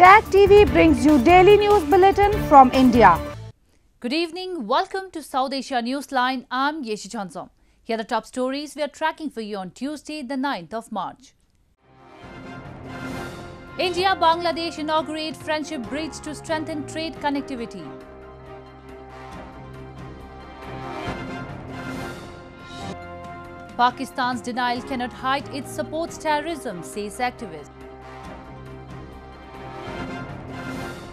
TAG TV brings you daily news bulletin from India. Good evening. Welcome to South Asia Newsline. I'm Yeshi Chansom. Here are the top stories we are tracking for you on Tuesday, the 9th of March. India-Bangladesh inaugurate friendship bridge to strengthen trade connectivity. Pakistan's denial cannot hide its supports terrorism, says activists.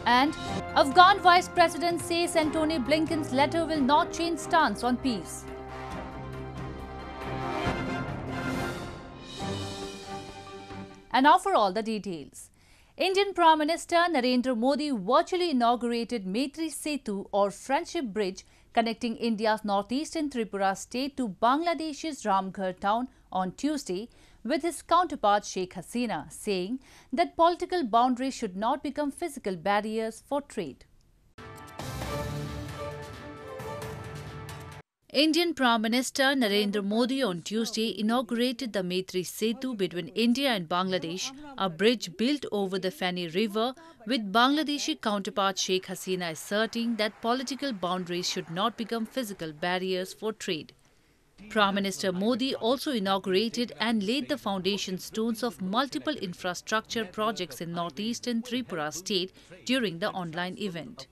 And Afghan Vice President says Antony Blinken's letter will not change stance on peace. And now for all the details. Indian Prime Minister Narendra Modi virtually inaugurated Maitri Setu or Friendship Bridge connecting India's northeastern Tripura state to Bangladesh's Ramgarh town on Tuesday with his counterpart Sheikh Hasina, saying that political boundaries should not become physical barriers for trade. Indian Prime Minister Narendra Modi on Tuesday inaugurated the Maitri Setu between India and Bangladesh, a bridge built over the Fani River, with Bangladeshi counterpart Sheikh Hasina asserting that political boundaries should not become physical barriers for trade. Prime Minister Modi also inaugurated and laid the foundation stones of multiple infrastructure projects in northeastern Tripura state during the online event.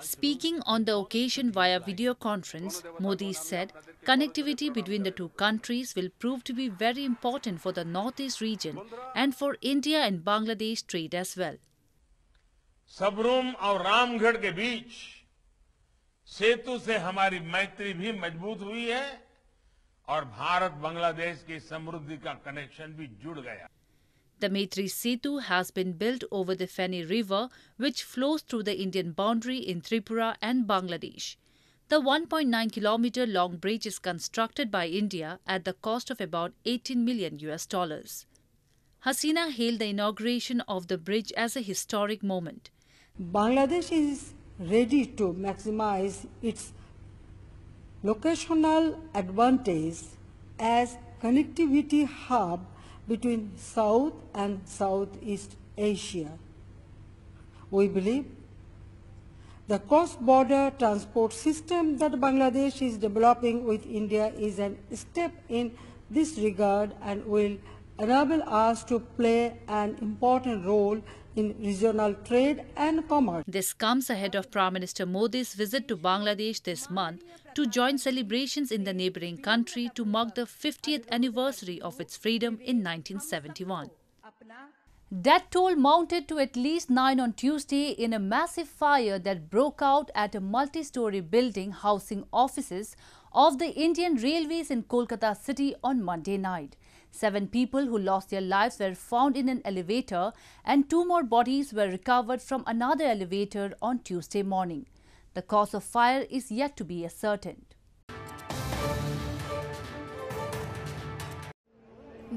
Speaking on the occasion via video conference, Modi said connectivity between the two countries will prove to be very important for the northeast region and for India and Bangladesh trade as well. Sabroom और Ramgarh ke beech, setu se hamari मैत्री bhi मजबूत हुई hai. और भारत बांग्लादेश की समृद्धि का connection भी जुड़ गया The Maitri Setu has been built over the Feni River, which flows through the Indian boundary in Tripura and Bangladesh. The 1.9 kilometer long bridge is constructed by India at the cost of about 18 million US dollars. Hasina hailed the inauguration of the bridge as a historic moment. Bangladesh is ready to maximize its locational advantage as connectivity hub between South and Southeast Asia. We believe the cross-border transport system that Bangladesh is developing with India is an step in this regard and will enable us to play an important role in regional trade and commerce. This comes ahead of Prime Minister Modi's visit to Bangladesh this month to join celebrations in the neighboring country to mark the 50th anniversary of its freedom in 1971. Death toll mounted to at least nine on Tuesday in a massive fire that broke out at a multi-story building housing offices of the Indian Railways in Kolkata city on Monday night. Seven people who lost their lives were found in an elevator and two more bodies were recovered from another elevator on Tuesday morning. The cause of fire is yet to be ascertained.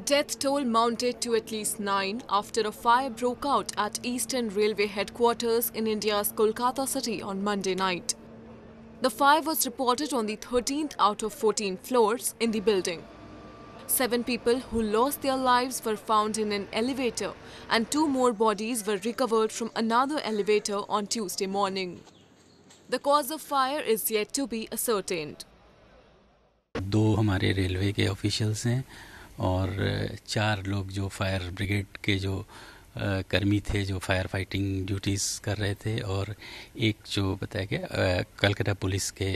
Death toll mounted to at least nine after a fire broke out at Eastern Railway headquarters in India's Kolkata city on Monday night. The fire was reported on the 13th out of 14 floors in the building. Seven people who lost their lives were found in an elevator and two more bodies were recovered from another elevator on Tuesday morning. The cause of fire is yet to be ascertained. दो हमारे railway के officials हैं और चार लोग जो fire brigade के जो कर्मी थे जो फायर फाइटिंग ड्यूटीज़ कर रहे थे और एक जो बताया गया कलकत्ता पुलिस के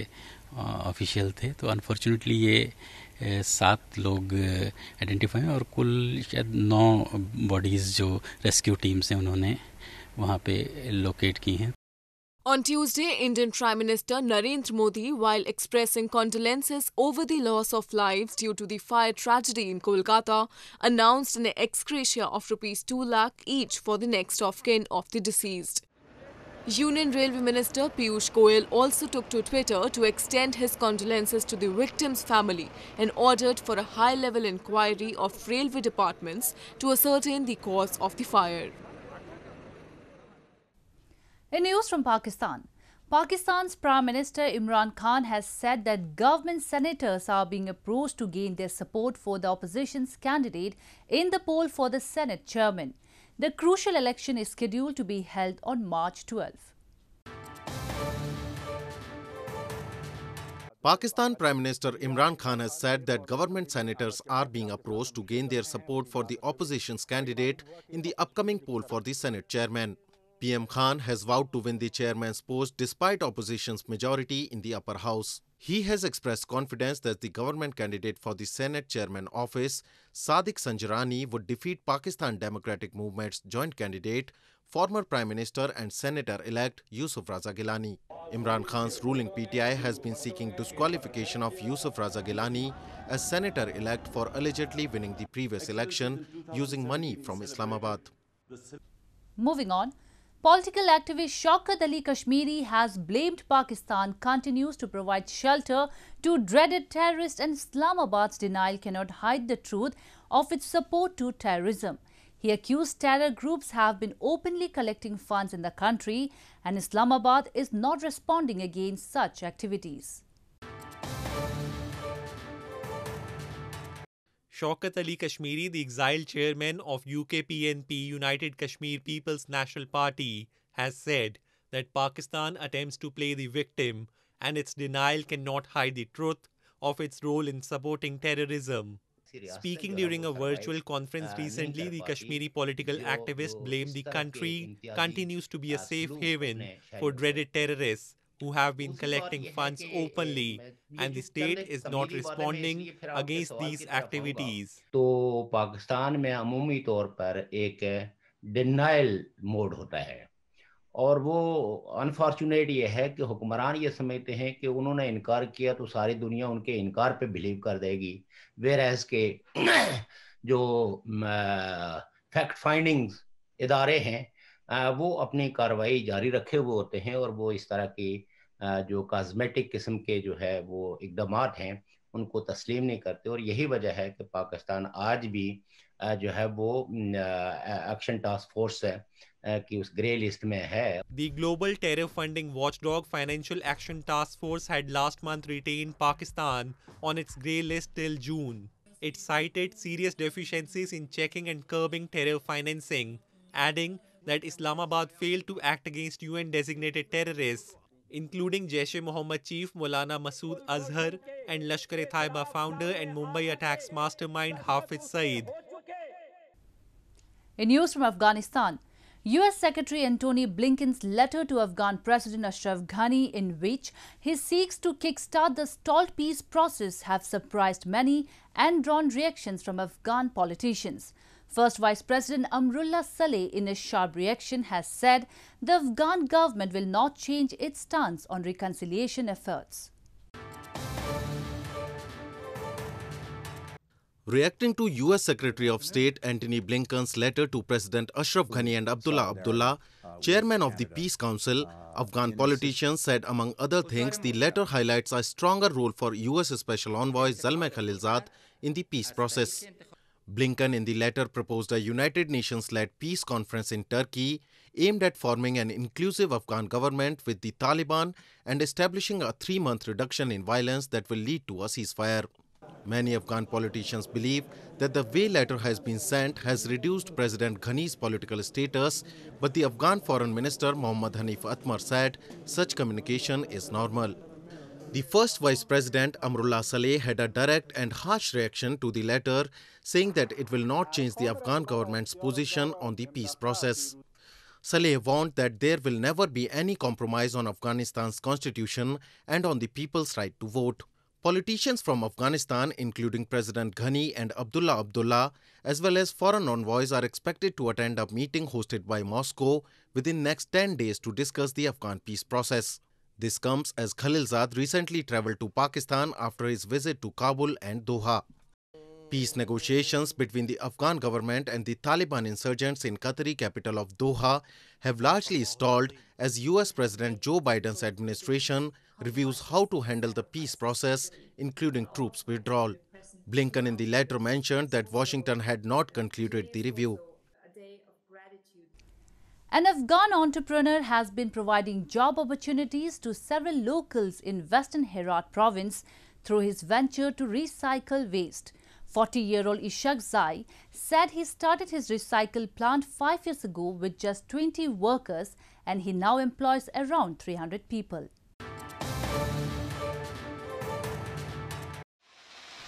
ऑफिशियल थे तो अनफॉर्चुनेटली ये सात लोग आइडेंटिफाई हैं और कुल शायद नौ बॉडीज़ जो रेस्क्यू टीम्स हैं उन्होंने वहाँ पे लोकेट की हैं On Tuesday, Indian Prime Minister Narendra Modi, while expressing condolences over the loss of lives due to the fire tragedy in Kolkata, announced an ex gratia of rupees 2 lakh each for the next of kin of the deceased. Union Railway Minister Piyush Goyal also took to Twitter to extend his condolences to the victim's family and ordered for a high-level inquiry of railway departments to ascertain the cause of the fire. In news from Pakistan, Pakistan's Prime Minister Imran Khan has said that government senators are being approached to gain their support for the opposition's candidate in the poll for the Senate chairman. The crucial election is scheduled to be held on March 12. Pakistan Prime Minister Imran Khan has said that government senators are being approached to gain their support for the opposition's candidate in the upcoming poll for the Senate chairman. PM Khan has vowed to win the chairman's post despite opposition's majority in the upper house. He has expressed confidence that the government candidate for the Senate chairman office, Sadiq Sanjarani, would defeat Pakistan Democratic Movement's joint candidate, former Prime Minister and Senator-elect Yusuf Raza Gilani. Imran Khan's ruling PTI has been seeking disqualification of Yusuf Raza Gilani as senator-elect for allegedly winning the previous election using money from Islamabad. Moving on, Political activist Shaukat Ali Kashmiri has blamed Pakistan continues to provide shelter to dreaded terrorists and Islamabad's denial cannot hide the truth of its support to terrorism. He accused terror groups have been openly collecting funds in the country and Islamabad is not responding against such activities. Shaukat Ali Kashmiri, the exiled chairman of UKPNP, United Kashmir People's National Party, has said that Pakistan attempts to play the victim and its denial cannot hide the truth of its role in supporting terrorism. Speaking during a virtual conference uh, recently, the Kashmiri political activist blamed the country continues to be a safe haven for dreaded terrorists who have been collecting funds openly and the state is not responding against these activities to pakistan mein amumi taur par ek denial mode hota hai और वो unfortunate ये है कि हुक्मरान ये समझते हैं कि उन्होंने इनकार किया तो सारी दुनिया उनके इनकार पे बिलीव कर देगी वेर एज के जो फैक्ट फाइंडिंग्स इदारे हैं वो अपनी कार्रवाई जारी रखे हुए होते हैं और वो इस तरह की जो काजमेटिक किस्म के जो है वो इकदाम हैं उनको तस्लीम नहीं करते और यही वजह है कि पाकिस्तान आज भी जो है वो एक्शन टास्क फोर्स है कि उस ग्रे लिस्ट में है the global terror funding watchdog financial action task force had last month retained Pakistan on its grey list till June it cited serious deficiencies in checking and curbing terror financing adding that Islamabad failed to act against UN designated terrorist including jaish Muhammad chief Maulana Masood Azhar and Lashkar-e-Taiba founder and Mumbai attacks mastermind Hafiz Saeed. In news from Afghanistan, U.S. Secretary Antony Blinken's letter to Afghan President Ashraf Ghani in which he seeks to kickstart the stalled peace process have surprised many and drawn reactions from Afghan politicians. First Vice President Amrullah Saleh, in a sharp reaction, has said the Afghan government will not change its stance on reconciliation efforts. Reacting to U.S. Secretary of State Antony Blinken's letter to President Ashraf Ghani and Abdullah Abdullah, chairman of the Peace Council, Afghan politicians said, among other things, the letter highlights a stronger role for U.S. Special Envoy Zalmay Khalilzad in the peace process. Blinken in the letter proposed a United Nations led peace conference in Turkey aimed at forming an inclusive Afghan government with the Taliban and establishing a three month reduction in violence that will lead to a ceasefire. Many Afghan politicians believe that the way letter has been sent has reduced President Ghani's political status, but the Afghan Foreign Minister Mohammad Hanif Atmar said such communication is normal. The first Vice President Amrullah Saleh had a direct and harsh reaction to the letter saying that it will not change the Afghan government's position on the peace process. Saleh warned that there will never be any compromise on Afghanistan's constitution and on the people's right to vote. Politicians from Afghanistan, including President Ghani and Abdullah Abdullah, as well as foreign envoys, are expected to attend a meeting hosted by Moscow within next 10 days to discuss the Afghan peace process. This comes as Khalilzad recently traveled to Pakistan after his visit to Kabul and Doha. Peace negotiations between the Afghan government and the Taliban insurgents in Qatari capital of Doha have largely stalled as US President Joe Biden's administration reviews how to handle the peace process, including troops withdrawal. Blinken in the letter mentioned that Washington had not concluded the review. An Afghan entrepreneur has been providing job opportunities to several locals in western Herat province through his venture to recycle waste. 40-year-old Ishak Zai said he started his recycle plant five years ago with just 20 workers and he now employs around 300 people.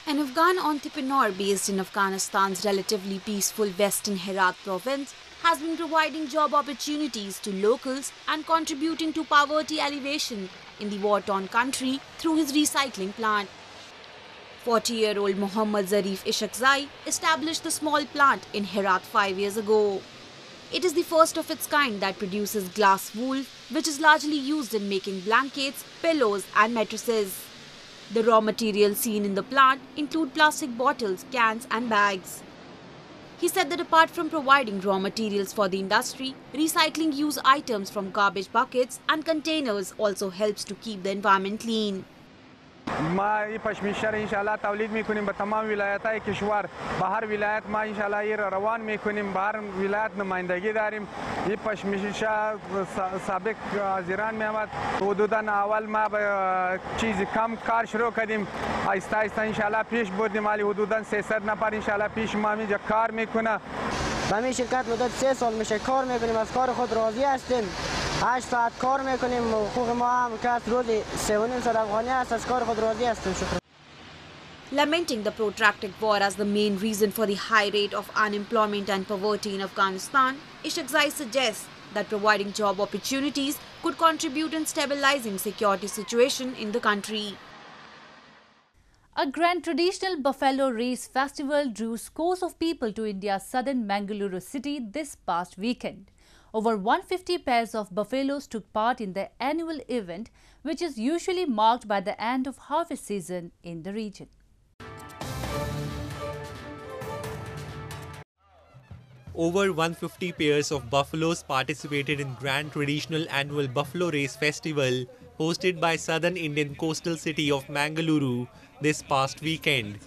An Afghan entrepreneur based in Afghanistan's relatively peaceful western Herat province has been providing job opportunities to locals and contributing to poverty alleviation in the war-torn country through his recycling plant. 40-year-old Mohammad Zarif Ishakzai established the small plant in Herat five years ago. It is the first of its kind that produces glass wool, which is largely used in making blankets, pillows and mattresses. The raw materials seen in the plant include plastic bottles, cans and bags. He said that apart from providing raw materials for the industry, recycling used items from garbage buckets and containers also helps to keep the environment clean. ما پشمیشر انشالله تولید میکنیم به تمام ولایت های کشور به هر ولایت ما انشاءالله این روان میکنیم به هر ولایت نمایندگی داریم این پشمیشر سابق از ایران میامد حدودا اول ما به چیزی کم کار شروع کردیم آیسته آیسته انشاءالله پیش بردیم ولی حدودا 300 نفر انشاءالله پیش ما اینجا کار میکنه به این شرکت مدت سه سال میشه کار میکنیم از کار خود راضی هستیم ساعت کار میکنیم حقوق ما هم که از روزی افغانی است از کار خود راضی هستیم شکر Lamenting the protracted war as the main reason for the high rate of unemployment and poverty in Afghanistan, Ishakzai suggests that providing job opportunities could contribute in stabilizing security situation in the country. A grand traditional buffalo race festival drew scores of people to India's southern Mangaluru city this past weekend. Over 150 pairs of buffaloes took part in the annual event, which is usually marked by the end of harvest season in the region. Over 150 pairs of buffaloes participated in Grand Traditional Annual Buffalo Race Festival hosted by southern Indian coastal city of Mangaluru this past weekend.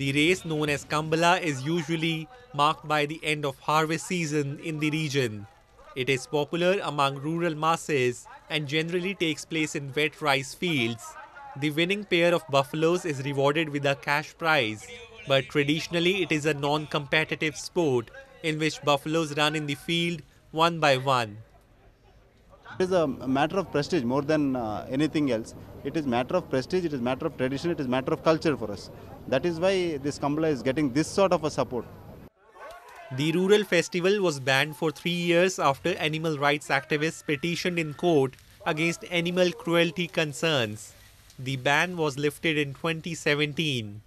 The race known as Kambala is usually marked by the end of harvest season in the region. It is popular among rural masses and generally takes place in wet rice fields. The winning pair of buffaloes is rewarded with a cash prize, but traditionally it is a non-competitive sport in which buffaloes run in the field one by one. It is a matter of prestige more than uh, anything else. It is matter of prestige, it is matter of tradition, it is matter of culture for us. That is why this Kambala is getting this sort of a support. The rural festival was banned for three years after animal rights activists petitioned in court against animal cruelty concerns. The ban was lifted in 2017.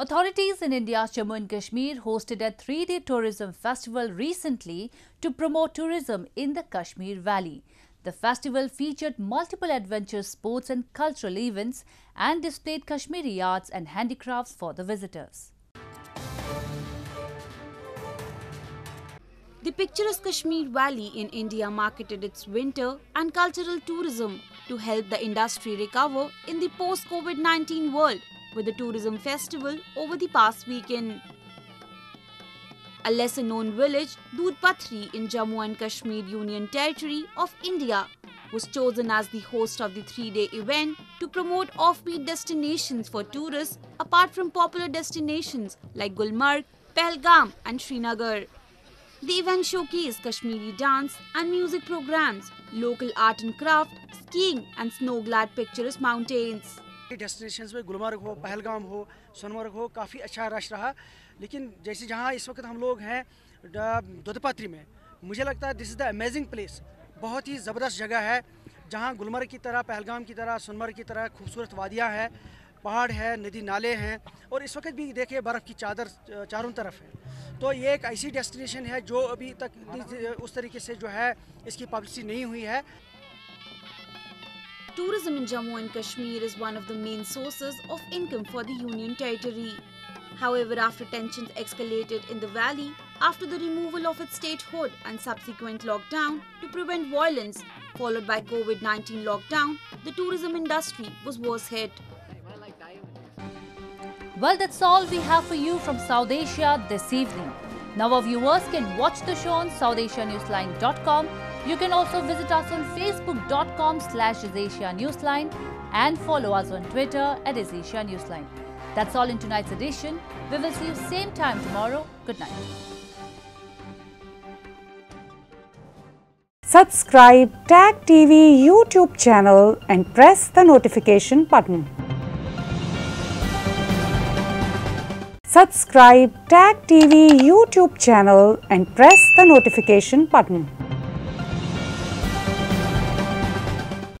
Authorities in India's Jammu and Kashmir hosted a three-day tourism festival recently to promote tourism in the Kashmir Valley. The festival featured multiple adventure sports and cultural events and displayed Kashmiri arts and handicrafts for the visitors. The picturesque Kashmir Valley in India marketed its winter and cultural tourism to help the industry recover in the post-COVID-19 world with the tourism festival over the past weekend. A lesser known village, Dudpathri in Jammu and Kashmir Union Territory of India, was chosen as the host of the three day event to promote offbeat destinations for tourists apart from popular destinations like Gulmarg, Pahalgam, and Srinagar. The event showcased Kashmiri dance and music programs, local art and craft, skiing, and snow-clad picturesque mountains. Destination में गुलमर्ग हो पहलगाम हो सोनमर्ग हो काफ़ी अच्छा rush रहा लेकिन जैसे जहाँ इस वक्त हम लोग हैं दुधपात्री में मुझे लगता है this is the amazing place बहुत ही ज़बरदस्त जगह है जहाँ गुलमर्ग की तरह पहलगाम की तरह सोनमर्ग की तरह खूबसूरत वादियाँ हैं पहाड़ है नदी नाले हैं और इस वक्त भी देखिए बर्फ़ की चादर चारों तरफ है तो ये एक ऐसी डेस्टिनेशन है जो अभी तक उस तरीके से जो है इसकी पब्लिसिटी नहीं हुई है tourism in Jammu and Kashmir is one of the main sources of income for the Union Territory. However, after tensions escalated in the valley, after the removal of its statehood and subsequent lockdown to prevent violence, followed by COVID-19 lockdown, the tourism industry was worse hit. Well, that's all we have for you from South Asia this evening. Now our viewers can watch the show on SouthAsiaNewsline.com you can also visit us on facebook.com slash Newsline and follow us on Twitter at Asia Newsline. That's all in tonight's edition. We will see you same time tomorrow. Good night. Subscribe TAG TV YouTube channel and press the notification button. Subscribe TAG TV YouTube channel and press the notification button.